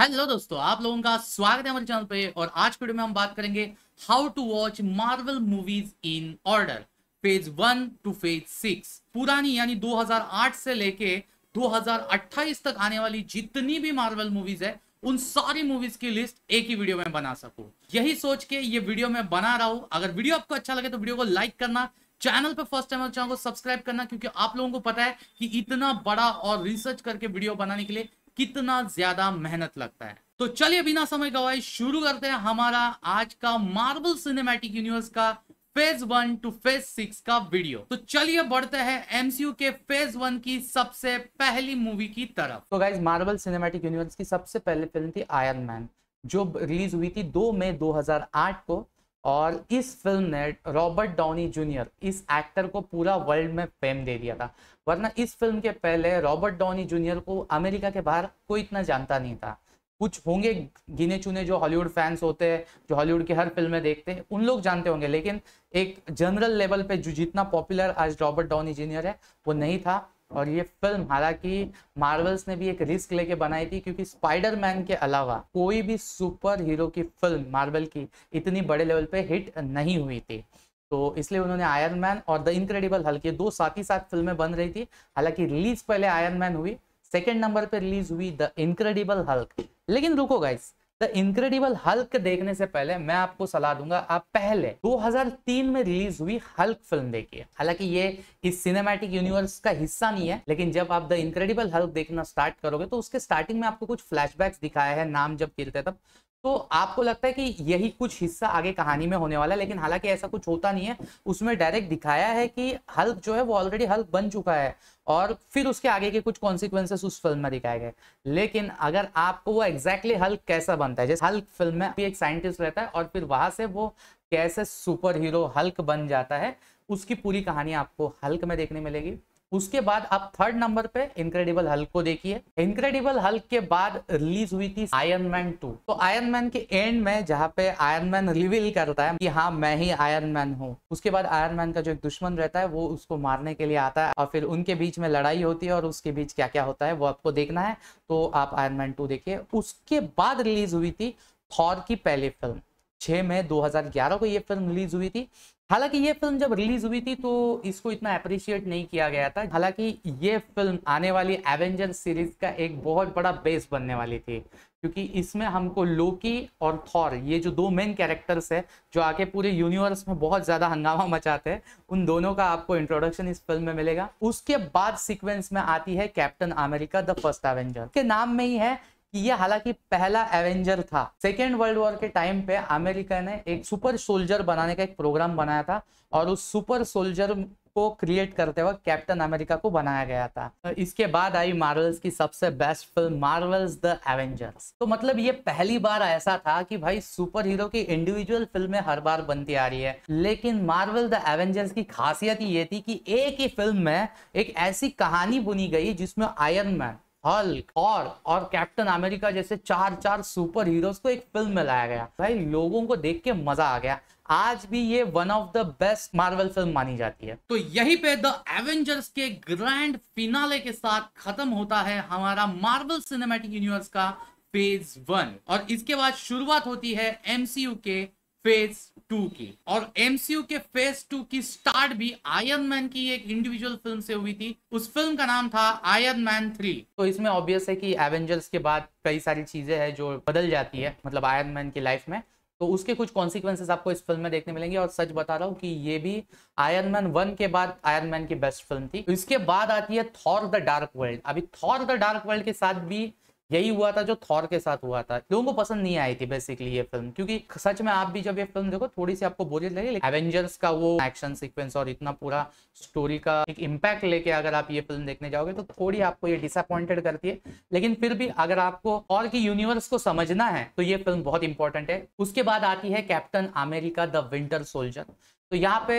हाँ हेलो दोस्तों आप लोगों का स्वागत है हमारे चैनल पे और आज वीडियो में हम बात करेंगे how to watch Marvel movies in order phase one to phase six पुरानी यानी 2008 से लेके 2028 तक आने वाली जितनी भी मार्वल मूवीज है उन सारी मूवीज की लिस्ट एक ही वीडियो में बना सकूं यही सोच के ये वीडियो मैं बना रहा हूं अगर वीडियो आपको अच्छा लगे तो वीडियो को लाइक करना चैनल पर फर्स्ट टाइम चैनल को सब्सक्राइब करना क्योंकि आप लोगों को पता है कि इतना बड़ा और रिसर्च करके वीडियो बनाने के लिए कितना ज्यादा मेहनत लगता है तो चलिए बिना समय गवाए शुरू करते हैं हमारा आज का मार्बल सिनेमैटिक यूनिवर्स का phase one to phase six का वीडियो तो चलिए बढ़ते हैं एमसीयू के फेज वन की सबसे पहली मूवी की तरफ तो गाइज मार्बल सिनेमैटिक यूनिवर्स की सबसे पहली फिल्म थी आयरन मैन जो रिलीज हुई थी 2 मई 2008 को और इस फिल्म ने रॉबर्ट डाउनी जूनियर इस एक्टर को पूरा वर्ल्ड में फेम दे दिया था वरना इस फिल्म के पहले रॉबर्ट डाउनी जूनियर को अमेरिका के बाहर कोई इतना जानता नहीं था कुछ होंगे गिने चुने जो हॉलीवुड फैंस होते हैं जो हॉलीवुड की हर फिल्में देखते हैं उन लोग जानते होंगे लेकिन एक जनरल लेवल पे जो जितना पॉपुलर आज रॉबर्ट डाउनी जूनियर है वो नहीं था और ये फिल्म हालांकि मार्वल्स ने भी एक रिस्क लेके बनाई थी क्योंकि स्पाइडरमैन के अलावा कोई भी सुपर हीरो की फिल्म मार्वल की इतनी बड़े लेवल पे हिट नहीं हुई थी तो इसलिए उन्होंने आयरन मैन और द इनक्रेडिबल हल्क ये दो साथ ही साथ फिल्में बन रही थी हालांकि रिलीज पहले आयरन मैन हुई सेकेंड नंबर पर रिलीज हुई द इनक्रेडिबल हल्क लेकिन रुको गाइस द इनक्रेडिबल हल्क देखने से पहले मैं आपको सलाह दूंगा आप पहले 2003 में रिलीज हुई हल्क फिल्म देखिए हालांकि ये इस सिनेमैटिक यूनिवर्स का हिस्सा नहीं है लेकिन जब आप द इनक्रेडिबल हल्क देखना स्टार्ट करोगे तो उसके स्टार्टिंग में आपको कुछ फ्लैशबैक्स दिखाया है नाम जब गिरते तब तो आपको लगता है कि यही कुछ हिस्सा आगे कहानी में होने वाला है लेकिन हालांकि ऐसा कुछ होता नहीं है उसमें डायरेक्ट दिखाया है कि हल्क जो है वो ऑलरेडी हल्क बन चुका है और फिर उसके आगे के कुछ कॉन्सिक्वेंसेस उस फिल्म में दिखाए गए लेकिन अगर आपको वो एग्जैक्टली exactly हल्क कैसा बनता है जैसे हल्क फिल्म में एक साइंटिस्ट रहता है और फिर वहां से वो कैसे सुपर हीरो हल्क बन जाता है उसकी पूरी कहानी आपको हल्क में देखने मिलेगी उसके बाद आप थर्ड नंबर पे इनक्रेडिबल हल्क को देखिए इनक्रेडिबल हल्क के बाद रिलीज हुई थी आयरन मैन टू तो आयरन मैन के एंड में जहाँ पे आयरन मैन रिवील करता है कि हाँ मैं ही आयरन मैन हूँ उसके बाद आयरन मैन का जो एक दुश्मन रहता है वो उसको मारने के लिए आता है और फिर उनके बीच में लड़ाई होती है और उसके बीच क्या क्या होता है वो आपको देखना है तो आप आयरन मैन टू देखिए उसके बाद रिलीज हुई थी थॉर की पहली फिल्म छः मई 2011 को ये फिल्म रिलीज हुई थी हालांकि ये फिल्म जब रिलीज हुई थी तो इसको इतना अप्रिशिएट नहीं किया गया था हालांकि ये फिल्म आने वाली एवेंजर सीरीज का एक बहुत बड़ा बेस बनने वाली थी क्योंकि इसमें हमको लोकी और थॉर ये जो दो मेन कैरेक्टर्स है जो आके पूरे यूनिवर्स में बहुत ज़्यादा हंगामा मचाते हैं उन दोनों का आपको इंट्रोडक्शन इस फिल्म में मिलेगा उसके बाद सिक्वेंस में आती है Captain America the First Avenger के नाम में ही है कि ये हालांकि पहला एवेंजर था सेकेंड वर्ल्ड वॉर के टाइम पे अमेरिका ने एक सुपर सोल्जर बनाने का एक प्रोग्राम बनाया था और उस सुपर सोल्जर को क्रिएट करते वक्त कैप्टन अमेरिका को बनाया गया था इसके बाद आई मार्वल्स की सबसे best film Marvels the Avengers तो मतलब ये पहली बार ऐसा था कि भाई सुपर हीरो की इंडिविजुअल फिल्में हर बार बनती आ रही है लेकिन मार्वल द एवेंजर्स की खासियत ये थी कि एक ही फिल्म में एक ऐसी कहानी बुनी गई जिसमें आयरन मैन हल्क और और कैप्टन अमेरिका जैसे चार चार सुपर हीरोज को एक फिल्म में लाया गया भाई लोगों को देख के मजा आ गया आज भी ये one of the best Marvel film मानी जाती है तो यही पे द एवेंजर्स के ग्रैंड फिनाले के साथ खत्म होता है हमारा मार्वल सिनेमेटिक यूनिवर्स का फेज वन और इसके बाद शुरुआत होती है एमसीयू के फेज टू की और एमसीयू के फेज टू की स्टार्ट भी आयन मैन की एक इंडिविजुअल फिल्म से हुई थी उस फिल्म का नाम था आयन मैन थ्री तो इसमें ऑब्वियस है कि एवेंजर्स के बाद कई सारी चीजें हैं जो बदल जाती है मतलब आयन मैन की लाइफ में तो उसके कुछ कॉन्सिक्वेंसेज आपको इस फिल्म में देखने मिलेंगे और सच बता रहा हूँ कि ये भी आयरन मैन वन के बाद आयरन मैन की बेस्ट फिल्म थी इसके बाद आती है थॉर द डार्क वर्ल्ड अभी थॉर द डार्क वर्ल्ड के साथ भी यही हुआ था जो थॉर के साथ हुआ था लोगों को पसंद नहीं आई थी बेसिकली ये फिल्म क्योंकि सच में आप भी जब ये फिल्म देखो थोड़ी सी आपको बोझ लगे एवेंजर्स का वो एक्शन सीक्वेंस और इतना पूरा स्टोरी का एक इम्पैक्ट लेके अगर आप ये फिल्म देखने जाओगे तो थोड़ी आपको ये डिसअपॉइंटेड करती है लेकिन फिर भी अगर आपको और की यूनिवर्स को समझना है तो ये फिल्म बहुत इंपॉर्टेंट है उसके बाद आती है Captain America the Winter Soldier तो यहाँ पे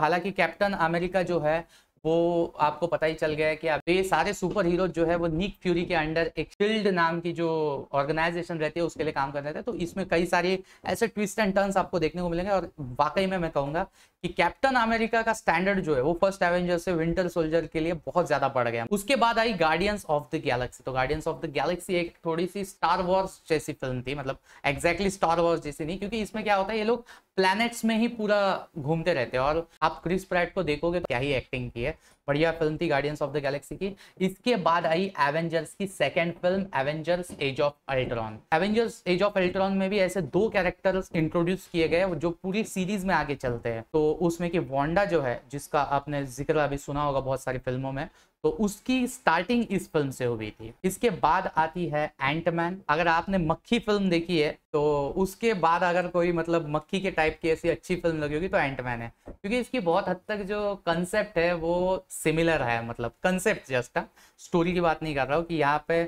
हालांकि कैप्टन अमेरिका जो है वो आपको पता ही चल गया है कि अब ये सारे सुपर हीरो जो है वो निक फ्यूरी के अंडर एक फील्ड नाम की जो ऑर्गेनाइजेशन रहती है उसके लिए काम कर रहे थे तो इसमें कई सारे ऐसे ट्विस्ट एंड टर्न्स आपको देखने को मिलेंगे और वाकई में मैं कहूंगा कि कैप्टन अमेरिका का स्टैंडर्ड जो है वो फर्स्ट एवेंजर से विंटर सोल्जर के लिए बहुत ज्यादा बढ़ गया उसके बाद आई गार्डियंस ऑफ द गैलेक्सी तो गार्डियंस ऑफ द गैलेक्सी एक थोड़ी सी स्टार वॉर्स जैसी फिल्म थी मतलब एक्जैक्टली स्टार वॉर्स जैसी नहीं क्योंकि इसमें क्या होता है ये लोग प्लैनेट्स में ही पूरा घूमते रहते हैं और आप क्रिस प्राइट को देखोगे तो क्या ही एक्टिंग की है बढ़िया फिल्म थी गार्डियंस ऑफ द गैलेक्सी की इसके बाद आई एवेंजर्स की second film Avengers Age of Ultron Avengers Age of Ultron में भी ऐसे दो कैरेक्टर्स इंट्रोड्यूस किए गए जो पूरी सीरीज में आगे चलते हैं तो उसमें की वॉन्डा जो है जिसका आपने जिक्र अभी सुना होगा बहुत सारी फिल्मों में तो उसकी स्टार्टिंग इस फिल्म से हुई थी इसके बाद आती है एंटमैन अगर आपने मक्खी फिल्म देखी है तो उसके बाद अगर कोई मतलब मक्खी के टाइप की ऐसी अच्छी फिल्म लगी होगी तो एंटमैन है क्योंकि इसकी बहुत हद तक जो कंसेप्ट है वो सिमिलर है मतलब कंसेप्ट जस्ट का स्टोरी की बात नहीं कर रहा हूँ कि यहाँ पे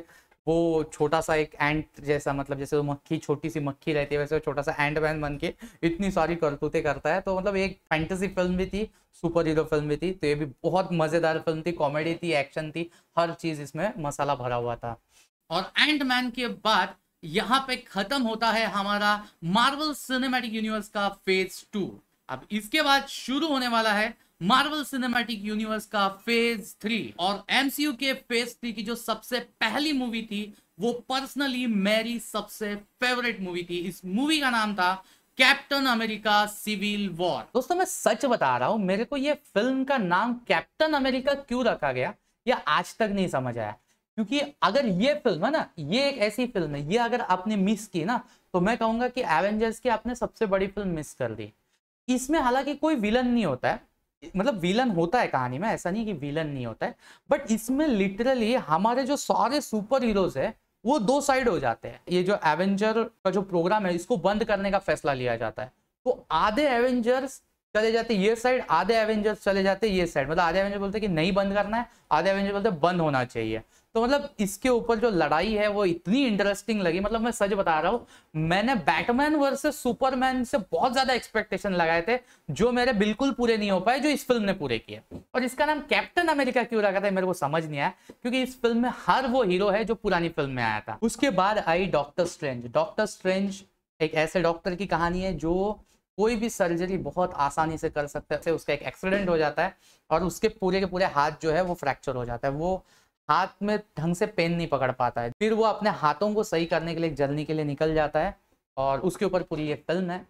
वो छोटा सा एक एंट जैसा मतलब जैसे वो मक्खी छोटी सी मक्खी रहती है वैसे वो छोटा सा एंट मैन बन के इतनी सारी करतूतें करता है तो मतलब एक फैंटेसी फिल्म भी थी सुपर हीरो फिल्म भी थी तो ये भी बहुत मज़ेदार फिल्म थी कॉमेडी थी एक्शन थी हर चीज़ इसमें मसाला भरा हुआ था और एंट मैन के बाद यहाँ पे ख़त्म होता है हमारा मार्वल सिनेमेटिक यूनिवर्स का फेज टू अब इसके बाद शुरू होने वाला है मार्वल सिनेमैटिक यूनिवर्स का फेज थ्री और एमसीयू के फेज थ्री की जो सबसे पहली मूवी थी वो पर्सनली मेरी सबसे फेवरेट मूवी थी इस मूवी का नाम था कैप्टन अमेरिका सिविल वॉर दोस्तों मैं सच बता रहा हूं मेरे को ये फिल्म का नाम कैप्टन अमेरिका क्यों रखा गया ये आज तक नहीं समझ आया क्योंकि अगर ये फिल्म है ना ये एक ऐसी फिल्म है ये अगर आपने मिस की ना तो मैं कहूंगा कि एवेंजर्स की आपने सबसे बड़ी फिल्म मिस कर दी इसमें हालांकि कोई विलन नहीं होता है मतलब विलन होता है कहानी में ऐसा नहीं कि विलन नहीं होता है बट इसमें लिटरली हमारे जो सारे सुपर हीरोज है वो दो साइड हो जाते हैं ये जो एवेंजर का जो प्रोग्राम है इसको बंद करने का फैसला लिया जाता है तो आधे एवेंजर्स चले जाते ये साइड आधे एवेंजर्स चले जाते ये साइड मतलब आधे एवेंजर बोलते कि नहीं बंद करना है आधे एवेंजर बोलते बंद होना चाहिए तो मतलब इसके ऊपर जो लड़ाई है वो इतनी इंटरेस्टिंग लगी मतलब मैं सच बता रहा हूँ मैंने बैटमैन वर्सेस सुपरमैन से बहुत ज्यादा एक्सपेक्टेशन लगाए थे जो मेरे बिल्कुल पूरे नहीं हो पाए जो इस फिल्म ने पूरे किए और इसका नाम कैप्टन अमेरिका क्यों रखा था मेरे को समझ नहीं आया क्योंकि इस फिल्म में हर वो हीरो है जो पुरानी फिल्म में आया था उसके बाद आई डॉक्टर स्ट्रेंज डॉक्टर स्ट्रेंज एक ऐसे डॉक्टर की कहानी है जो कोई भी सर्जरी बहुत आसानी से कर सकता है उसका एक एक्सीडेंट हो जाता है और उसके पूरे के पूरे हाथ जो है वो फ्रैक्चर हो जाता है वो हाथ में ढंग से पेन नहीं पकड़ पाता है फिर वो अपने हाथों को सही करने के लिए जलने के लिए निकल जाता है और उसके ऊपर पूरी ये फिल्म है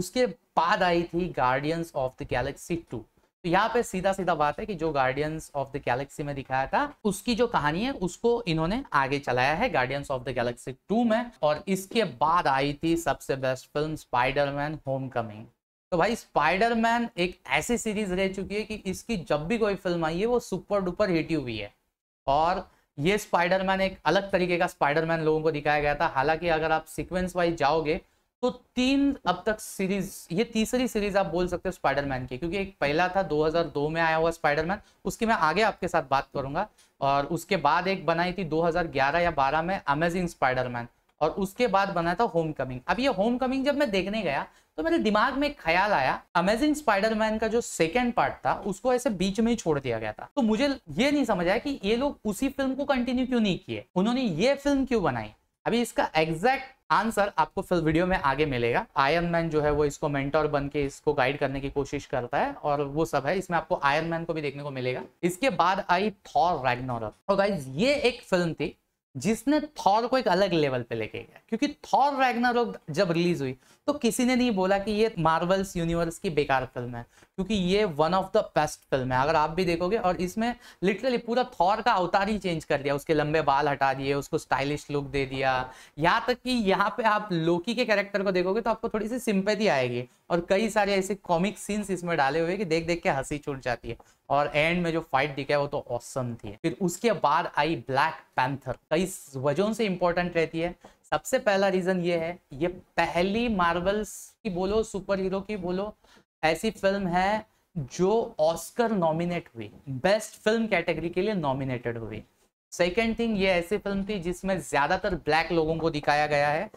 उसके बाद आई थी Guardians of the Galaxy two तो यहाँ पे सीधा सीधा बात है कि जो गार्डियंस ऑफ द गैलेक्सी में दिखाया था उसकी जो कहानी है उसको इन्होंने आगे चलाया है Guardians of the Galaxy two में और इसके बाद आई थी सबसे best film Spiderman Homecoming तो भाई स्पाइडरमैन एक ऐसी सीरीज रह चुकी है कि इसकी जब भी कोई फिल्म आई है वो सुपर डुपर हिट हुई है और ये स्पाइडरमैन एक अलग तरीके का स्पाइडरमैन लोगों को दिखाया गया था हालांकि अगर आप सीक्वेंस वाइज जाओगे तो तीन अब तक सीरीज ये तीसरी सीरीज आप बोल सकते हो स्पाइडरमैन की क्योंकि एक पहला था 2002 में आया हुआ स्पाइडरमैन उसकी मैं आगे आपके साथ बात करूंगा और उसके बाद एक बनाई थी 2011 या 12 में अमेजिंग स्पाइडरमैन और उसके बाद बनाया था होम कमिंग अब ये होम कमिंग जब मैं देखने गया तो मेरे दिमाग में एक ख्याल आया अमेजिंग स्पाइडरमैन का जो सेकेंड पार्ट था उसको ऐसे बीच में ही छोड़ दिया गया था तो मुझे ये नहीं समझ आया कि ये लोग उसी फिल्म को कंटिन्यू क्यों नहीं किए उन्होंने ये फिल्म क्यों बनाई अभी इसका एग्जैक्ट आंसर आपको फिर वीडियो में आगे मिलेगा आयरन मैन जो है वो इसको मेंटोर बन के इसको गाइड करने की कोशिश करता है और वो सब है इसमें आपको आयरन मैन को भी देखने को मिलेगा इसके बाद आई थॉर रैगनोर और गाइज ये एक फिल्म थी जिसने थॉर को एक अलग लेवल पे लेके गया क्योंकि थॉर रैगना जब रिलीज हुई तो किसी ने नहीं बोला कि ये मार्वल्स यूनिवर्स की बेकार फिल्म है क्योंकि ये one of the best film है अगर आप भी देखोगे और इसमें लिटरली पूरा थॉर का अवतार ही चेंज कर दिया उसके लंबे बाल हटा दिए उसको स्टाइलिश लुक दे दिया यहाँ तक कि यहाँ पे आप लोकी के कैरेक्टर को देखोगे तो आपको थोड़ी सी सिंपैथी आएगी और कई सारे ऐसे कॉमिक सीन्स इसमें डाले हुए कि देख देख के हंसी छूट जाती है और एंड में जो फाइट दिखा है वो तो औसम थी फिर उसके बाद आई ब्लैक पैंथर कई वजहों से इंपॉर्टेंट रहती है सबसे पहला रीजन ये है ये पहली मार्वल्स की बोलो सुपर हीरो की बोलो ऐसी फिल्म है जो ऑस्कर नॉमिनेट हुई बेस्ट फिल्म कैटेगरी के लिए नॉमिनेटेड हुई सेकेंड थिंग ये ऐसी फिल्म थी जिसमें ज्यादातर ब्लैक लोगों को दिखाया गया है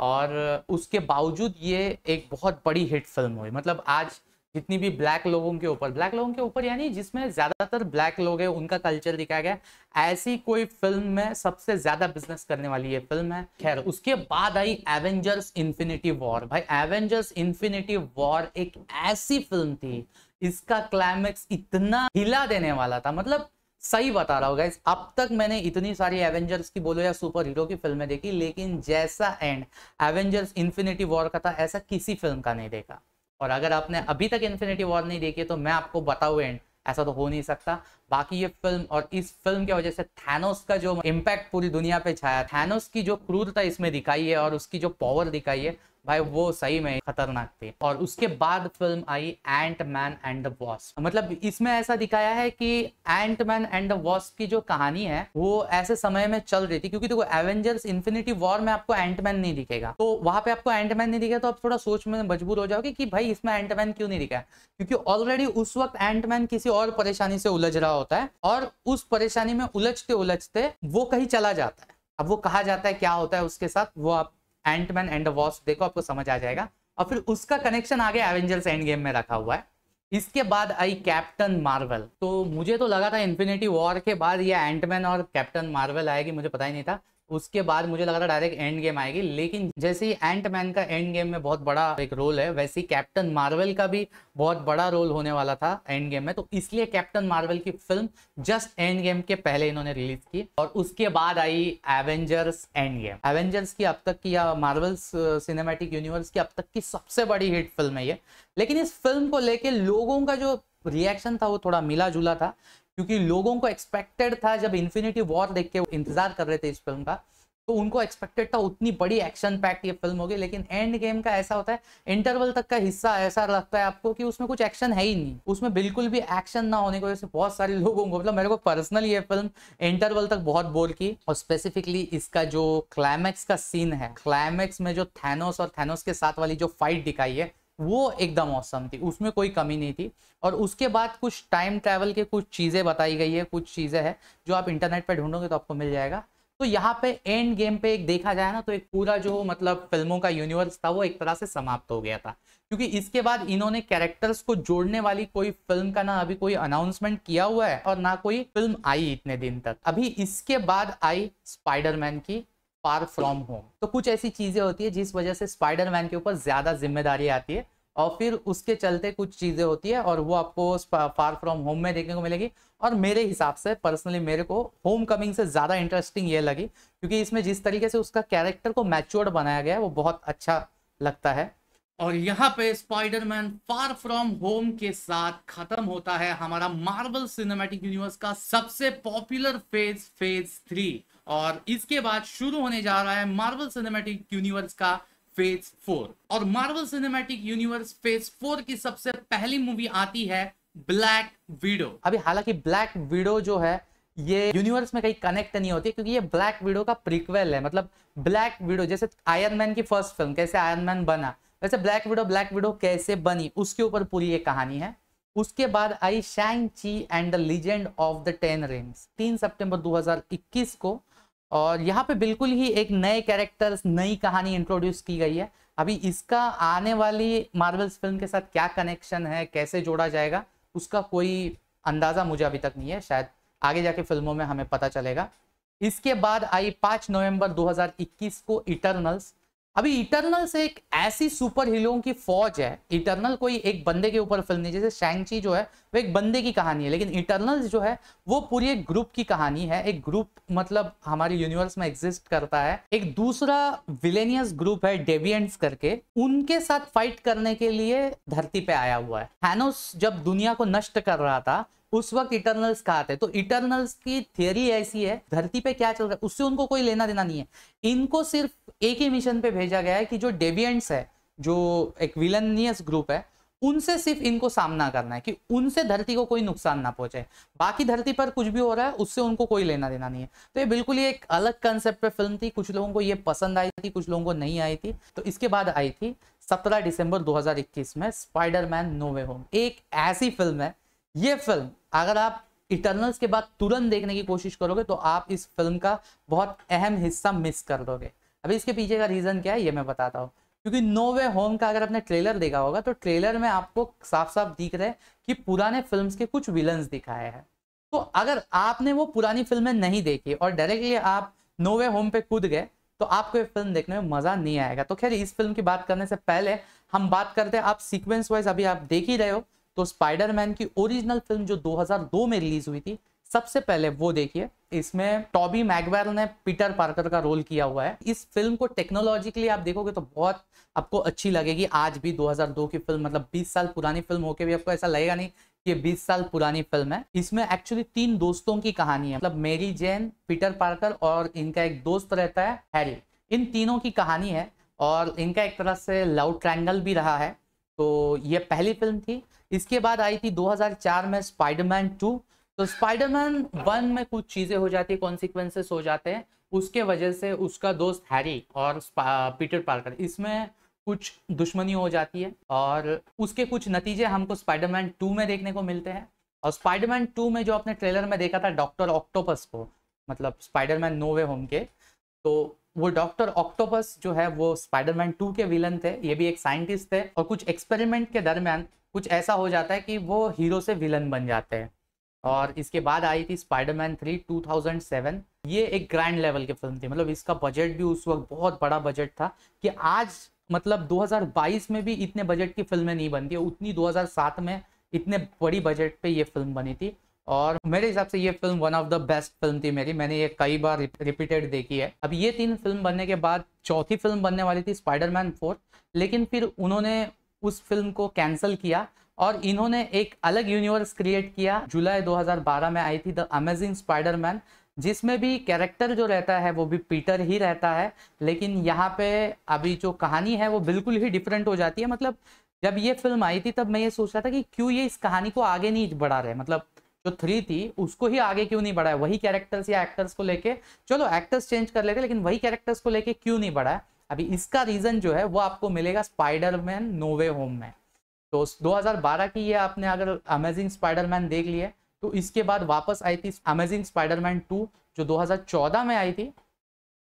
और उसके बावजूद ये एक बहुत बड़ी हिट फिल्म हुई मतलब आज जितनी भी ब्लैक लोगों के ऊपर ब्लैक लोगों के ऊपर यानी जिसमें ज़्यादातर ब्लैक लोग हैं उनका कल्चर दिखाया गया ऐसी कोई फिल्म में सबसे ज़्यादा बिजनेस करने वाली ये फिल्म है खैर उसके बाद आई एवेंजर्स इन्फिनिटी वॉर भाई एवेंजर्स इन्फिनिटी वॉर एक ऐसी फिल्म थी इसका क्लाइमैक्स इतना हिला देने वाला था मतलब सही बता रहा होगा अब तक मैंने इतनी सारी एवेंजर्स की बोलो या सुपर हीरो की फिल्में देखी लेकिन जैसा एंड एवेंजर्स इन्फिनिटी वॉर का था ऐसा किसी फिल्म का नहीं देखा और अगर आपने अभी तक इन्फिनिटी वॉर नहीं देखी तो मैं आपको बताऊँ एंड ऐसा तो हो नहीं सकता बाकी ये फिल्म और इस फिल्म की वजह से थैनोस का जो इम्पैक्ट पूरी दुनिया पे छाया थैनोस की जो क्रूरता इसमें दिखाई है और उसकी जो पावर दिखाई है भाई वो सही में खतरनाक थी और उसके बाद फिल्म आई Ant Man and the Wasp मतलब इसमें ऐसा दिखाया है कि Ant Man and the Wasp की जो कहानी है वो ऐसे समय में चल रही थी क्योंकि देखो एवेंजर्स इन्फिनिटी वॉर में आपको एंट मैन नहीं दिखेगा तो वहां पे आपको एंट मैन नहीं दिखेगा तो आप थोड़ा सोच में मजबूर हो जाओगे कि भाई इसमें एंट मैन क्यों नहीं दिखाया क्योंकि ऑलरेडी उस वक्त एंट मैन किसी और परेशानी से उलझ रहा होता है और उस परेशानी में उलझते उलझते वो कहीं चला जाता है अब वो कहा जाता है क्या होता है उसके साथ वो आप एंटमैन एंड वॉस देखो आपको समझ आ जाएगा और फिर उसका कनेक्शन आगे एवेंजर्स एंड गेम में रखा हुआ है इसके बाद आई कैप्टन मार्वल तो मुझे तो लगा था इन्फिनिटी वॉर के बाद ये एंटमैन और कैप्टन मार्वल आएगी मुझे पता ही नहीं था उसके बाद मुझे लग रहा डायरेक्ट एंड गेम आएगी लेकिन जैसे ही एंट मैन का एंड गेम में बहुत बड़ा एक रोल है वैसे ही कैप्टन मार्वल का भी बहुत बड़ा रोल होने वाला था एंड गेम में तो इसलिए कैप्टन मार्वल की फिल्म जस्ट एंड गेम के पहले इन्होंने रिलीज की और उसके बाद आई एवेंजर्स एंड गेम एवेंजर्स की अब तक की या मार्वल्स सिनेमेटिक यूनिवर्स की अब तक की सबसे बड़ी हिट फिल्म है ये लेकिन इस फिल्म को लेकर लोगों का जो रिएक्शन था वो थोड़ा मिला जुला था क्योंकि लोगों को एक्सपेक्टेड था जब इन्फिनिटी वॉर देख के इंतजार कर रहे थे इस फिल्म का तो उनको एक्सपेक्टेड था उतनी बड़ी एक्शन पैक्ट ये फिल्म होगी लेकिन एंड गेम का ऐसा होता है इंटरवल तक का हिस्सा ऐसा लगता है आपको कि उसमें कुछ एक्शन है ही नहीं उसमें बिल्कुल भी एक्शन ना होने की वजह से बहुत सारे लोगों को मतलब मेरे को पर्सनली ये फिल्म इंटरवल तक बहुत बोर की और स्पेसिफिकली इसका जो क्लाइमैक्स का सीन है क्लाइमैक्स में जो थैनोस और थैनोस के साथ वाली जो फाइट दिखाई है वो एकदम औसम थी उसमें कोई कमी नहीं थी और उसके बाद कुछ टाइम ट्रैवल के कुछ चीज़ें बताई गई है कुछ चीज़ें हैं जो आप इंटरनेट पर ढूंढोगे तो आपको मिल जाएगा तो यहाँ पे एंड गेम पे एक देखा जाए ना तो एक पूरा जो मतलब फिल्मों का यूनिवर्स था वो एक तरह से समाप्त हो गया था क्योंकि इसके बाद इन्होंने कैरेक्टर्स को जोड़ने वाली कोई फिल्म का ना अभी कोई अनाउंसमेंट किया हुआ है और ना कोई फिल्म आई इतने दिन तक अभी इसके बाद आई स्पाइडरमैन की फार फ्रॉम होम तो कुछ ऐसी चीजें होती है जिस वजह से स्पाइडरमैन के ऊपर ज्यादा जिम्मेदारी आती है और फिर उसके चलते कुछ चीजें होती है और वो आपको फार फ्रॉम होम में देखने को मिलेगी और मेरे हिसाब से पर्सनली मेरे को होम कमिंग से ज्यादा इंटरेस्टिंग ये लगी क्योंकि इसमें जिस तरीके से उसका कैरेक्टर को मैच्योर्ड बनाया गया है वो बहुत अच्छा लगता है और यहाँ पे स्पाइडरमैन फार फ्रॉम होम के साथ खत्म होता है हमारा मार्बल सिनेमेटिक यूनिवर्स का सबसे पॉपुलर फेज फेज थ्री और इसके बाद शुरू होने जा रहा है मार्वल सिनेमेटिक यूनिवर्स का फेज फोर और Marvel cinematic universe phase four की सबसे पहली मूवी आती है ब्लैक वीडो अभी हालांकि ब्लैक वीडो जो है ये यूनिवर्स में कहीं कनेक्ट नहीं होती क्योंकि ये ब्लैक वीडो का प्रिक्वेल है मतलब ब्लैक वीडो जैसे आयरन मैन की फर्स्ट फिल्म कैसे आयरन मैन बना वैसे ब्लैक वीडो ब्लैक वीडो कैसे बनी उसके ऊपर पूरी ये कहानी है उसके बाद आई Shang Chi and the Legend of the Ten Rings तीन सितंबर 2021 को और यहाँ पे बिल्कुल ही एक नए कैरेक्टर्स नई कहानी इंट्रोड्यूस की गई है अभी इसका आने वाली मार्वल्स फिल्म के साथ क्या कनेक्शन है कैसे जोड़ा जाएगा उसका कोई अंदाज़ा मुझे अभी तक नहीं है शायद आगे जाके फिल्मों में हमें पता चलेगा इसके बाद आई पाँच नवंबर 2021 को इटरनल्स अभी से एक ऐसी सुपर हीरो की फौज है इटरनल कोई एक बंदे के ऊपर फिल्म नहीं जैसे शैंगची जो है वो एक बंदे की कहानी है लेकिन इटरनल्स जो है वो पूरी एक ग्रुप की कहानी है एक ग्रुप मतलब हमारे यूनिवर्स में एग्जिस्ट करता है एक दूसरा विलेनियस ग्रुप है डेवियंट्स करके उनके साथ फाइट करने के लिए धरती पे आया हुआ है हैनोस जब दुनिया को नष्ट कर रहा था उस वक्त इटर्नल्स कहा थे तो इटर्नल्स की थियोरी ऐसी है धरती पे क्या चल रहा है उससे उनको कोई लेना देना नहीं है इनको सिर्फ एक ही मिशन पे भेजा गया है कि जो डेवियंट्स है जो एक विलनियस ग्रुप है उनसे सिर्फ इनको सामना करना है कि उनसे धरती को कोई नुकसान ना पहुंचे बाकी धरती पर कुछ भी हो रहा है उससे उनको कोई लेना देना नहीं है तो ये बिल्कुल ही एक अलग कंसेप्ट पे फिल्म थी कुछ लोगों को ये पसंद आई थी कुछ लोगों को नहीं आई थी तो इसके बाद आई थी सत्रह दिसंबर 2021 में स्पाइडरमैन नोवे होम एक ऐसी फिल्म है ये फिल्म अगर आप इटर्नल्स के बाद तुरंत देखने की कोशिश करोगे तो आप इस फिल्म का बहुत अहम हिस्सा मिस कर दोगे अभी इसके पीछे का रीज़न क्या है ये मैं बताता हूँ क्योंकि नो वे होम का अगर आपने ट्रेलर देखा होगा तो ट्रेलर में आपको साफ साफ दिख रहे कि पुराने फिल्म के कुछ विलन्स दिखाए हैं तो अगर आपने वो पुरानी फिल्में नहीं देखी और डायरेक्टली आप नो वे होम पे कूद गए तो आपको ये फिल्म देखने में मजा नहीं आएगा तो खैर इस फिल्म की बात करने से पहले हम बात करते हैं आप सीक्वेंस वाइज अभी आप देख ही रहे हो तो स्पाइडरमैन की ओरिजिनल फिल्म जो 2002 में रिलीज हुई थी सबसे पहले वो देखिए इसमें टॉबी मैगवेर ने पीटर पार्कर का रोल किया हुआ है इस फिल्म को टेक्नोलॉजिकली आप देखोगे तो बहुत आपको अच्छी लगेगी आज भी 2002 की फिल्म मतलब 20 साल पुरानी फिल्म होके भी आपको ऐसा लगेगा नहीं ये 20 साल पुरानी फिल्म है इसमें एक्चुअली तीन दोस्तों की कहानी है मतलब मेरी जैन पीटर पार्कर और इनका एक दोस्त रहता है हैरी इन तीनों की कहानी है और इनका एक तरह से लव ट्रैंगल भी रहा है तो ये पहली फिल्म थी इसके बाद आई थी 2004 में स्पाइडरमैन टू तो स्पाइडरमैन वन में कुछ चीजें हो जाती है कॉन्सिक्वेंसेस हो जाते हैं उसके वजह से उसका दोस्त हैरी और पीटर पार्कर इसमें कुछ दुश्मनी हो जाती है और उसके कुछ नतीजे हमको स्पाइडरमैन टू में देखने को मिलते हैं और स्पाइडरमैन टू में जो आपने ट्रेलर में देखा था डॉक्टर ऑक्टोपस को मतलब स्पाइडरमैन नो वे होम के तो वो डॉक्टर ऑक्टोपस जो है वो स्पाइडरमैन टू के विलन थे ये भी एक साइंटिस्ट थे और कुछ एक्सपेरिमेंट के दरमियान कुछ ऐसा हो जाता है कि वो हीरो से विलन बन जाते हैं और इसके बाद आई थी स्पाइडरमैन थ्री 2007 ये एक ग्रैंड लेवल की फिल्म थी मतलब इसका बजट भी उस वक्त बहुत बड़ा बजट था कि आज मतलब 2022 में भी इतने बजट की फिल्में नहीं बनती उतनी 2007 में इतने बड़ी बजट पे ये फिल्म बनी थी और मेरे हिसाब से ये film one of the best film थी मेरी मैंने ये कई बार रिपीटेड देखी है अब ये तीन फिल्म बनने के बाद चौथी फिल्म बनने वाली थी स्पाइडरमैन फोर लेकिन फिर उन्होंने उस फिल्म को कैंसिल किया और इन्होंने एक अलग यूनिवर्स क्रिएट किया जुलाई 2012 में आई थी द अमेजिंग स्पाइडरमैन जिसमें भी कैरेक्टर जो रहता है वो भी पीटर ही रहता है लेकिन यहाँ पे अभी जो कहानी है वो बिल्कुल ही डिफरेंट हो जाती है मतलब जब ये फिल्म आई थी तब मैं ये सोच रहा था कि क्यों ये इस कहानी को आगे नहीं बढ़ा रहे मतलब जो थ्री थी उसको ही आगे क्यों नहीं बढ़ाया वही कैरेक्टर्स या एक्टर्स को लेके चलो एक्टर्स चेंज कर लेते लेकिन वही कैरेक्टर्स को लेके क्यों नहीं बढ़ाया अभी इसका रीजन जो है वो आपको मिलेगा स्पाइडरमैन नोवे होम में तो 2012 की ये आपने अगर अमेजिंग स्पाइडरमैन देख लिया तो इसके बाद वापस आई थी अमेजिंग स्पाइडरमैन 2 जो 2014 में आई थी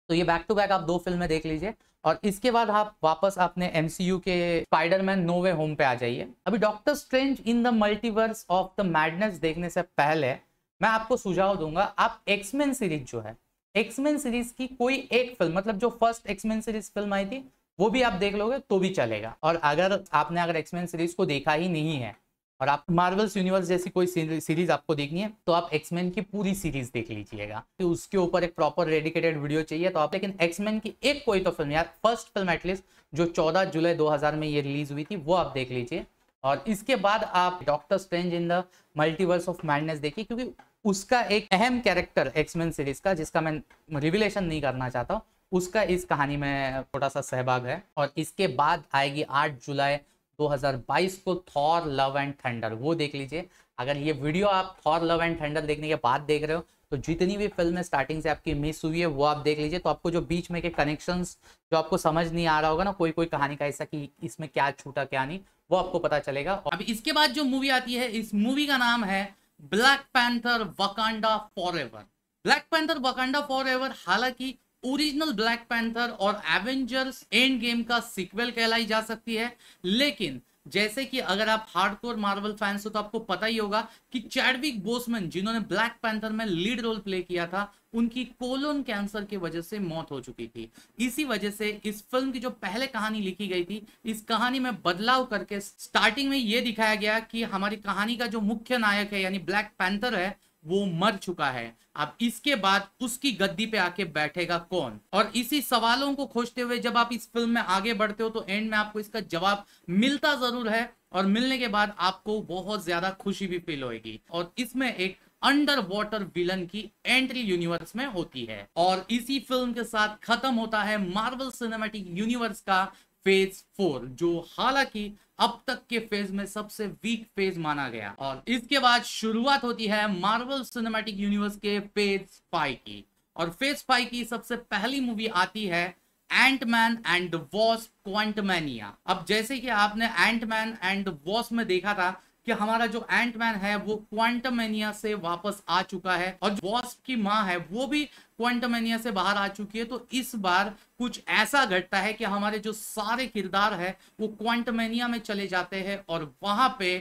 तो ये बैक टू बैक आप दो फिल्में देख लीजिए और इसके बाद आप वापस अपने एम के स्पाइडरमैन नो वे होम पे आ जाइए अभी Doctor Strange in the Multiverse of the Madness देखने से पहले मैं आपको सुझाव दूंगा आप एक्समैन सीरीज जो है एक्समेन सीरीज की कोई एक फिल्म मतलब जो फर्स्ट एक्समेन सीरीज फिल्म आई थी वो भी आप देख लोगे तो भी चलेगा और अगर आपने अगर एक्समेन सीरीज को देखा ही नहीं है और आप मार्वल्स यूनिवर्स जैसी कोई सीरीज आपको देखनी है तो आप एक्समैन की पूरी सीरीज देख लीजिएगा तो उसके ऊपर एक प्रॉपर डेडिकेटेड वीडियो चाहिए तो आप लेकिन एक्समैन की एक कोई तो फिल्म यार फर्स्ट फिल्म एटलीस्ट जो चौदह जुलाई दो में ये रिलीज हुई थी वो आप देख लीजिए और इसके बाद आप Doctor Strange in the Multiverse of Madness देखिए क्योंकि उसका एक अहम कैरेक्टर एक्समैन सीरीज का जिसका मैं रिविलेशन नहीं करना चाहता उसका इस कहानी में थोड़ा सा सहभाग है और इसके बाद आएगी 8 जुलाई 2022 को थॉर लव एंड थंडर वो देख लीजिए अगर ये वीडियो आप थॉर लव एंड थंडर देखने के बाद देख रहे हो तो जितनी भी फिल्में स्टार्टिंग से आपकी मिस हुई है वो आप देख लीजिए तो आपको जो बीच में के कनेक्शन जो आपको समझ नहीं आ रहा होगा ना कोई कोई कहानी का ऐसा कि इसमें क्या छूटा क्या नहीं वो आपको पता चलेगा अब इसके बाद जो मूवी आती है इस मूवी का नाम है Black Panther Wakanda ever Black Panther Wakanda ever हालांकि ओरिजिनल ब्लैक पैंथर और एवेंजर्स एंड गेम का सिक्वेल कहलाई जा सकती है लेकिन जैसे कि अगर आप हार्डकोर मार्वल फैंस हो तो आपको पता ही होगा कि चैडविक बोसमैन जिन्होंने ब्लैक पैंथर में लीड रोल प्ले किया था उनकी कोलोन कैंसर की वजह से मौत हो चुकी थी इसी वजह से इस फिल्म की जो पहले कहानी लिखी गई थी इस कहानी में बदलाव करके स्टार्टिंग में यह दिखाया गया कि हमारी कहानी का जो मुख्य नायक है यानी ब्लैक पैंथर है वो मर चुका है अब इसके बाद उसकी गद्दी पे आके बैठेगा कौन और इसी सवालों को खोजते हुए जब आप इस फिल्म में आगे बढ़ते हो तो एंड में आपको इसका जवाब मिलता जरूर है और मिलने के बाद आपको बहुत ज्यादा खुशी भी फील होगी और इसमें एक अंडर वॉटर विलन की एंट्री यूनिवर्स में होती है और इसी फिल्म के साथ खत्म होता है मार्वल सिनेमेटिक यूनिवर्स का फेज फोर जो हालांकि अब तक के फेज में सबसे वीक फेज माना गया और इसके बाद शुरुआत होती है मार्वल सिनेमैटिक यूनिवर्स के फेज फाइव की और फेज फाइव की सबसे पहली मूवी आती है एंटमैन एंड वॉस क्वांटमैनिया अब जैसे कि आपने एंटमैन एंड वॉस में देखा था कि हमारा जो एंट मैन है वो क्वांटमेनिया से वापस आ चुका है और बॉस की माँ है वो भी क्वांटमेनिया से बाहर आ चुकी है तो इस बार कुछ ऐसा घटता है कि हमारे जो सारे किरदार है वो क्वांटमेनिया में चले जाते हैं और वहां पे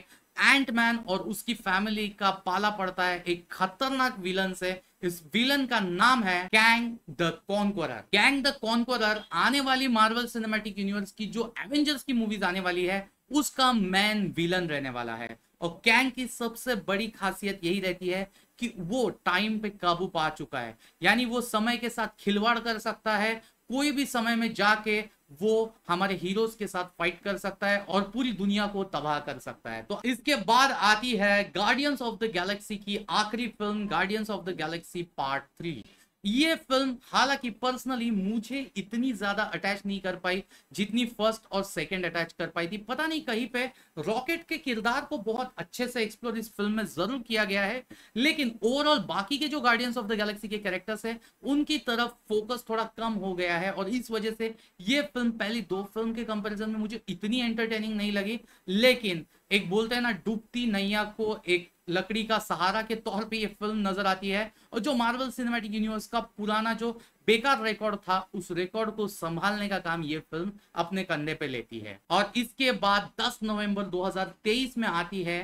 एंट मैन और उसकी फैमिली का पाला पड़ता है एक खतरनाक विलन से इस विलन का नाम है Kang the Conqueror Kang the Conqueror आने वाली मार्वल सिनेमेटिक यूनिवर्स की जो एवेंजर्स की मूवीज आने वाली है उसका मैन विलन रहने वाला है और कैंग की सबसे बड़ी खासियत यही रहती है कि वो टाइम पे काबू पा चुका है यानी वो समय के साथ खिलवाड़ कर सकता है कोई भी समय में जाके वो हमारे हीरोज के साथ फाइट कर सकता है और पूरी दुनिया को तबाह कर सकता है तो इसके बाद आती है गार्डियंस ऑफ द गैलेक्सी की आखिरी film Guardians of the Galaxy part three ये फिल्म हालांकि पर्सनली मुझे इतनी ज्यादा अटैच नहीं कर पाई जितनी फर्स्ट और सेकंड अटैच कर पाई थी पता नहीं कहीं पे रॉकेट के किरदार को बहुत अच्छे से एक्सप्लोर इस फिल्म में जरूर किया गया है लेकिन ओवरऑल बाकी के जो गार्डियंस ऑफ द गैलेक्सी के कैरेक्टर्स हैं उनकी तरफ फोकस थोड़ा कम हो गया है और इस वजह से ये फिल्म पहली दो फिल्म के कंपेरिजन में मुझे इतनी एंटरटेनिंग नहीं लगी लेकिन एक बोलते हैं ना डूबती नैया को एक लकड़ी का सहारा के तौर पे ये फिल्म नजर आती है और जो मार्वल सिनेमैटिक यूनिवर्स का पुराना जो बेकार रिकॉर्ड था उस रिकॉर्ड को संभालने का काम ये फिल्म अपने कंधे पे लेती है और इसके बाद 10 नवंबर 2023 में आती है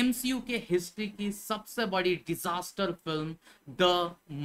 एमसीयू के हिस्ट्री की सबसे बड़ी डिजास्टर फिल्म द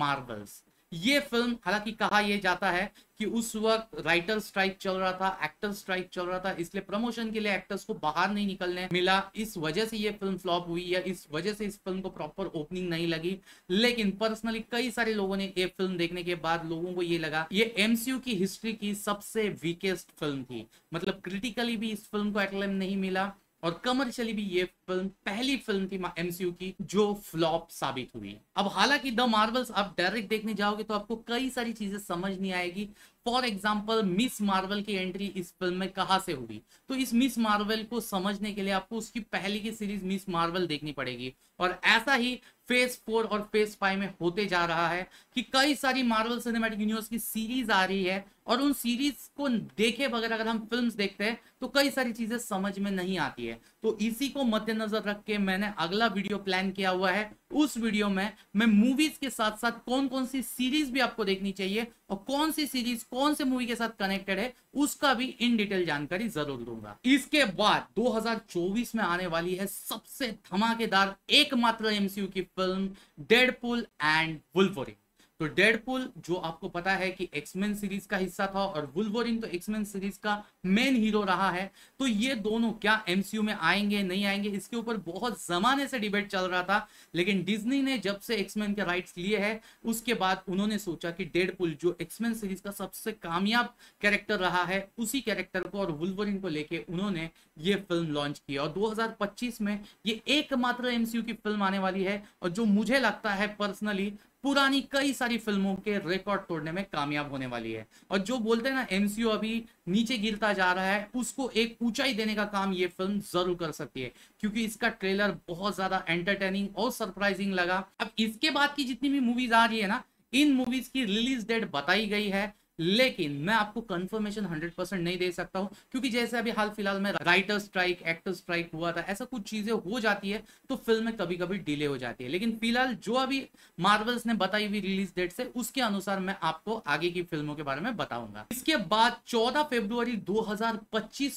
मार्बल्स ये फिल्म हालांकि कहा यह जाता है कि उस वक्त राइटर स्ट्राइक चल रहा था एक्टर स्ट्राइक चल रहा था इसलिए प्रमोशन के लिए एक्टर्स को बाहर नहीं निकलने मिला इस वजह से ये फिल्म फ्लॉप हुई या इस वजह से इस फिल्म को प्रॉपर ओपनिंग नहीं लगी लेकिन पर्सनली कई सारे लोगों ने ये फिल्म देखने के बाद लोगों को ये लगा ये एमसीयू की हिस्ट्री की सबसे वीकेस्ट फिल्म थी मतलब क्रिटिकली भी इस फिल्म को एक्लेम नहीं मिला और कमर्शियली भी ये फिल्म पहली फिल्म थी एमसीयू की जो फ्लॉप साबित हुई अब हालांकि द मार्वल्स आप डायरेक्ट देखने जाओगे तो आपको कई सारी चीजें समझ नहीं आएगी फॉर एग्जाम्पल मिस मार्वल की एंट्री इस फिल्म में कहा से हुई तो इस मिस मार्वल को समझने के लिए आपको उसकी पहली की सीरीज मिस मार्वल देखनी पड़ेगी और ऐसा ही फेज फोर और फेज फाइव में होते जा रहा है कि कई सारी मार्वल सिनेमेटिक यूनिवर्स की सीरीज आ रही है और उन सीरीज को देखे बगैर अगर हम फिल्म्स देखते हैं तो कई सारी चीजें समझ में नहीं आती है तो इसी को मध्य मद्देनजर रख के मैंने अगला वीडियो प्लान किया हुआ है उस वीडियो में मैं मूवीज के साथ साथ कौन कौन सी सीरीज भी आपको देखनी चाहिए और कौन सी सीरीज कौन से मूवी के साथ कनेक्टेड है उसका भी इन डिटेल जानकारी जरूर दूंगा इसके बाद 2024 में आने वाली है सबसे धमाकेदार एकमात्र एमसीयू की फिल्म डेडपुल एंड वुल्वरिन तो डेडपुल जो आपको पता है कि एक्समेन सीरीज का हिस्सा था और वुलवरिन तो एक्समेन सीरीज का मेन हीरो रहा है तो ये दोनों क्या एमसीयू में आएंगे नहीं आएंगे इसके ऊपर बहुत जमाने से डिबेट चल रहा था लेकिन डिज्नी ने जब से एक्समेन के राइट्स लिए हैं उसके बाद उन्होंने सोचा कि डेडपुल जो एक्समेन सीरीज का सबसे कामयाब कैरेक्टर रहा है उसी कैरेक्टर को और वुलवरिन को लेकर उन्होंने ये फिल्म लॉन्च की और 2025 में ये एकमात्र एमसीयू की फिल्म आने वाली है और जो मुझे लगता है पर्सनली पुरानी कई सारी फिल्मों के रिकॉर्ड तोड़ने में कामयाब होने वाली है और जो बोलते हैं ना एमसीयू अभी नीचे गिरता जा रहा है उसको एक ऊंचाई देने का काम ये फिल्म जरूर कर सकती है क्योंकि इसका ट्रेलर बहुत ज्यादा एंटरटेनिंग और सरप्राइजिंग लगा अब इसके बाद की जितनी भी मूवीज आ रही है ना इन मूवीज की रिलीज डेट बताई गई है लेकिन मैं आपको कंफर्मेशन 100% नहीं दे सकता हूं क्योंकि जैसे अभी हाल फिलहाल में राइटर स्ट्राइक एक्टर स्ट्राइक हुआ था ऐसा कुछ चीजें हो जाती है तो में कभी कभी डिले हो जाती है लेकिन फिलहाल जो अभी मार्वल्स ने बताई हुई रिलीज डेट से उसके अनुसार मैं आपको आगे की फिल्मों के बारे में बताऊंगा इसके बाद चौदह फेब्रुवरी दो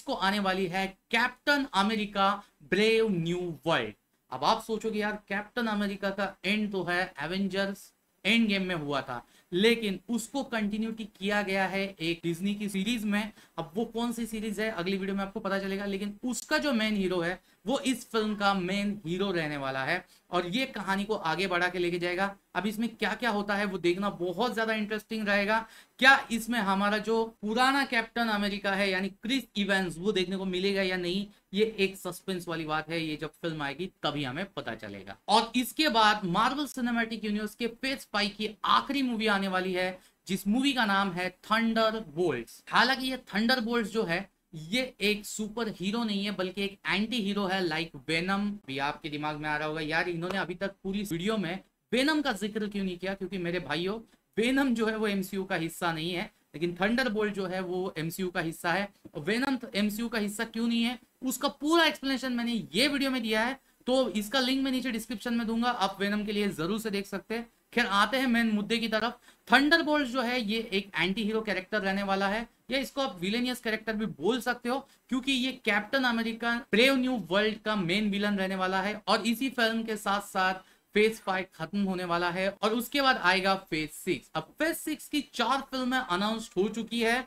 को आने वाली है Captain America Brave New World अब आप सोचोगे यार कैप्टन अमेरिका का एंड तो है एवेंजर्स एंड गेम में हुआ था लेकिन उसको कंटिन्यूटी किया गया है एक डिज्नी की सीरीज में अब वो कौन सी सीरीज है अगली वीडियो में आपको पता चलेगा लेकिन उसका जो मेन हीरो है वो इस फिल्म का मेन हीरो रहने वाला है और ये कहानी को आगे बढ़ा के लेके जाएगा अब इसमें क्या क्या होता है वो देखना बहुत ज़्यादा इंटरेस्टिंग रहेगा क्या इसमें हमारा जो पुराना कैप्टन अमेरिका है यानी क्रिस इवेंस वो देखने को मिलेगा या नहीं ये एक सस्पेंस वाली बात है ये जब फिल्म आएगी तभी हमें पता चलेगा और इसके बाद मार्बल सिनेमेटिक यूनिवर्स के पेज पाई की आखिरी मूवी आने वाली है जिस मूवी का नाम है थंडर बोल्ट हालांकि ये थंडर बोल्ट जो है ये एक सुपर हीरो नहीं है बल्कि एक एंटी हीरो है लाइक वेनम भी आपके दिमाग में आ रहा होगा यार इन्होंने अभी तक पूरी वीडियो में वेनम का जिक्र क्यों नहीं किया क्योंकि मेरे भाइयों वेनम जो है वो एमसीयू का हिस्सा नहीं है लेकिन थंडरबोल्ट जो है वो एमसीयू का हिस्सा है वेनम एमसीयू का हिस्सा क्यों नहीं है उसका पूरा एक्सप्लेनेशन मैंने ये वीडियो में दिया है तो इसका लिंक मैं नीचे डिस्क्रिप्शन में दूंगा आप वेनम के लिए जरूर से देख सकते हैं खैर आते हैं मेन मुद्दे की तरफ थंडरबोल्ट जो है ये एक एंटी हीरो कैरेक्टर रहने वाला है या इसको आप विलेनियस कैरेक्टर भी बोल सकते हो क्योंकि ये Captain America Brave New World का मेन विलन रहने वाला है और इसी फिल्म के साथ साथ फेज फाइव खत्म होने वाला है और उसके बाद आएगा फेज सिक्स अब फेज सिक्स की चार फिल्में अनाउंस हो चुकी है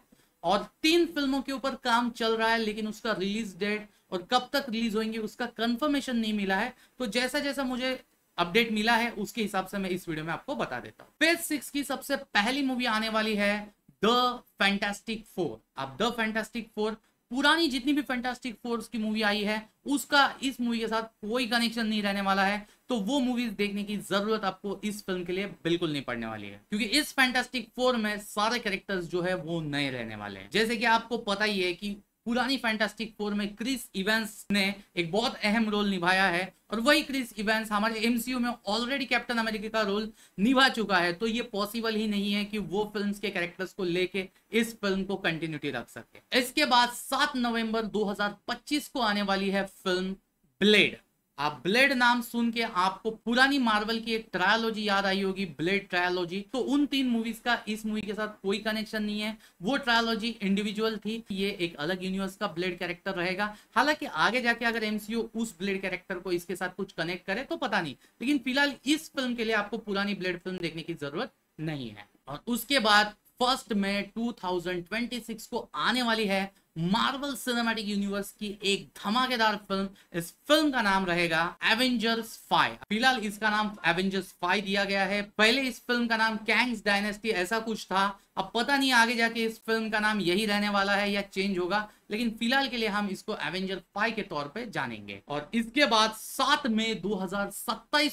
और तीन फिल्मों के ऊपर काम चल रहा है लेकिन उसका रिलीज डेट और कब तक रिलीज होंगे उसका कंफर्मेशन नहीं मिला है तो जैसा जैसा मुझे अपडेट मिला है उसके हिसाब से मैं इस वीडियो में आपको बता देता हूँ फेज सिक्स की सबसे पहली मूवी आने वाली है द फैंटास्टिक फोर अब द फैंटास्टिक फोर पुरानी जितनी भी फैंटास्टिक फोर्स की मूवी आई है उसका इस मूवी के साथ कोई कनेक्शन नहीं रहने वाला है तो वो मूवीज देखने की जरूरत आपको इस फिल्म के लिए बिल्कुल नहीं पड़ने वाली है क्योंकि इस फैंटास्टिक फोर में सारे कैरेक्टर्स जो है वो नए रहने वाले हैं जैसे कि आपको पता ही है कि पुरानी फैंटास्टिक फोर में क्रिस इवेंस ने एक बहुत अहम रोल निभाया है और वही क्रिस इवेंस हमारे एमसीयू में ऑलरेडी कैप्टन अमेरिका का रोल निभा चुका है तो ये पॉसिबल ही नहीं है कि वो फिल्म्स के कैरेक्टर्स को लेके इस फिल्म को कंटिन्यूटी रख सके इसके बाद 7 नवंबर 2025 को आने वाली है फिल्म ब्लेड आप ब्लेड नाम सुन के आपको पुरानी मार्वल की एक ट्रायोलॉजी याद आई होगी ब्लेड ट्रायोलॉजी तो उन तीन मूवीज का इस मूवी के साथ कोई कनेक्शन नहीं है वो ट्रायोलॉजी इंडिविजुअल थी ये एक अलग यूनिवर्स का ब्लेड कैरेक्टर रहेगा हालांकि आगे जाके अगर एमसीयू उस ब्लेड कैरेक्टर को इसके साथ कुछ कनेक्ट करे तो पता नहीं लेकिन फिलहाल इस फिल्म के लिए आपको पुरानी ब्लेड फिल्म देखने की जरूरत नहीं है और उसके बाद फर्स्ट में 2026 को आने वाली है मार्वल सिनेमैटिक यूनिवर्स की एक धमाकेदार फिल्म इस फिल्म का नाम रहेगा एवेंजर्स फाइव फिलहाल इसका नाम एवेंजर्स फाइव दिया गया है पहले इस फिल्म का नाम कैंग्स डायनेस्टी ऐसा कुछ था अब पता नहीं आगे जाके इस फिल्म का नाम यही रहने वाला है या चेंज होगा लेकिन फिलहाल के लिए हम इसको एवेंजर फाइव के तौर पर जानेंगे और इसके बाद सात मई दो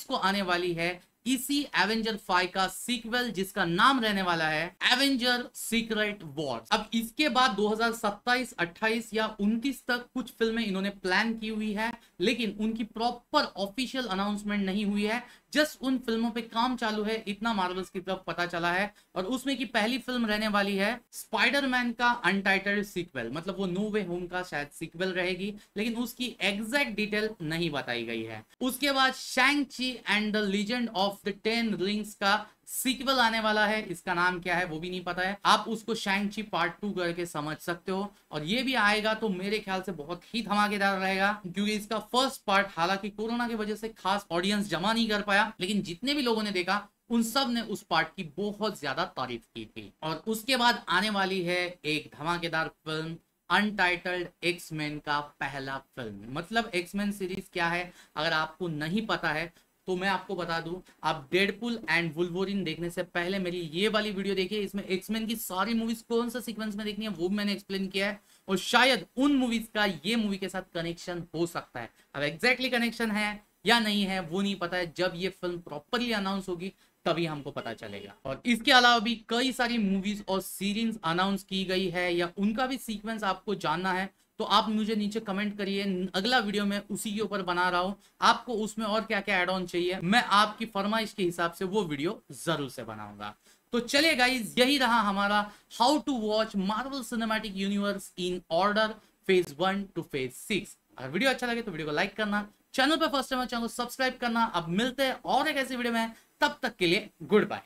को आने वाली है इसी एवेंजर फाइव का सीक्वल जिसका नाम रहने वाला है एवेंजर सीक्रेट वॉर अब इसके बाद 2027, 28 या 29 तक कुछ फिल्में इन्होंने प्लान की हुई है लेकिन उनकी प्रॉपर ऑफिशियल अनाउंसमेंट नहीं हुई है जस्ट उन फिल्मों पे काम चालू है इतना मार्वल्स की तरफ पता चला है और उसमें की पहली फिल्म रहने वाली है स्पाइडरमैन का अनटाइटल सीक्वल मतलब वो नो वे होम का शायद सीक्वल रहेगी लेकिन उसकी एग्जैक्ट डिटेल नहीं बताई गई है उसके बाद Shang Chi and the Legend of the Ten Rings का सीक्वल आने वाला है इसका नाम क्या है वो भी नहीं पता है आप उसको शैंगची पार्ट टू करके समझ सकते हो और ये भी आएगा तो मेरे ख्याल से बहुत ही धमाकेदार रहेगा क्योंकि इसका फर्स्ट पार्ट हालांकि कोरोना की वजह से खास ऑडियंस जमा नहीं कर पाया लेकिन जितने भी लोगों ने देखा उन सब ने उस पार्ट की बहुत ज्यादा तारीफ की थी और उसके बाद आने वाली है एक धमाकेदार फिल्म अनटाइटल्ड एक्समैन का पहला फिल्म मतलब एक्समैन सीरीज क्या है अगर आपको नहीं पता है तो मैं आपको बता दूं आप डेडपुल एंड वुलवोरिन देखने से पहले मेरी ये वाली वीडियो देखिए इसमें एक्समैन की सारी मूवीज कौन सा सीक्वेंस में देखनी है वो मैंने एक्सप्लेन किया है और शायद उन मूवीज का ये मूवी के साथ कनेक्शन हो सकता है अब एग्जैक्टली exactly कनेक्शन है या नहीं है वो नहीं पता है जब ये फिल्म प्रॉपरली अनाउंस होगी तभी हमको पता चलेगा और इसके अलावा भी कई सारी मूवीज और सीरीज अनाउंस की गई है या उनका भी सीक्वेंस आपको जानना है तो आप मुझे नीचे कमेंट करिए अगला वीडियो में उसी के ऊपर बना रहा हूँ आपको उसमें और क्या क्या एड ऑन चाहिए मैं आपकी फरमाइश के हिसाब से वो वीडियो जरूर से बनाऊंगा तो चलिए गाइज यही रहा हमारा how to watch Marvel cinematic Universe in order phase one to phase six अगर वीडियो अच्छा लगे तो वीडियो को लाइक करना चैनल पर फर्स्ट टाइम चैनल को सब्सक्राइब करना अब मिलते हैं और एक ऐसी वीडियो में तब तक के लिए गुड बाय